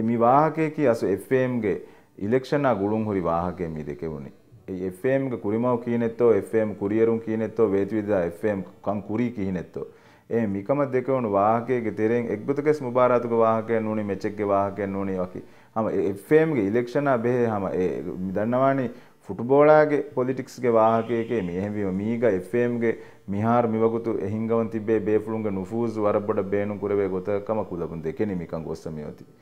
මේ වාහකයකි අසු FMගේ ඉලෙක්ෂනා ගුළුන් හොරි වාහකය මි දෙකෙවුණේ FMගේ කුරිමව කියනෙත්තෝ FM කුරියරුන් කියනෙත්තෝ වේතිවිදා FM කම් කුරී කියනෙත්තෝ ඒ මිකම දෙකවුණු වාහකයගේ තෙරෙන් එක්බතුකෙස් මුබාරාතුක වාහකයන් වුණේ මෙචෙක්ගේ වාහකයන් වුණේ වකි හම FMගේ ඉලෙක්ෂනා බෙහේ හම ඒ දන්නවානේ ෆුටබෝලාගේ පොලිටික්ස්ගේ වාහකයකේ මෙහෙවීම මීග FMගේ මිහාර මිවකුතු එහිංගවන් තිබේ බේෆලුන්ගේ නුෆූස් වරබඩ බේනු කුරවේ ගොතකම කුලබුන් දෙකෙනි මිකන් ගොස්සමියෝති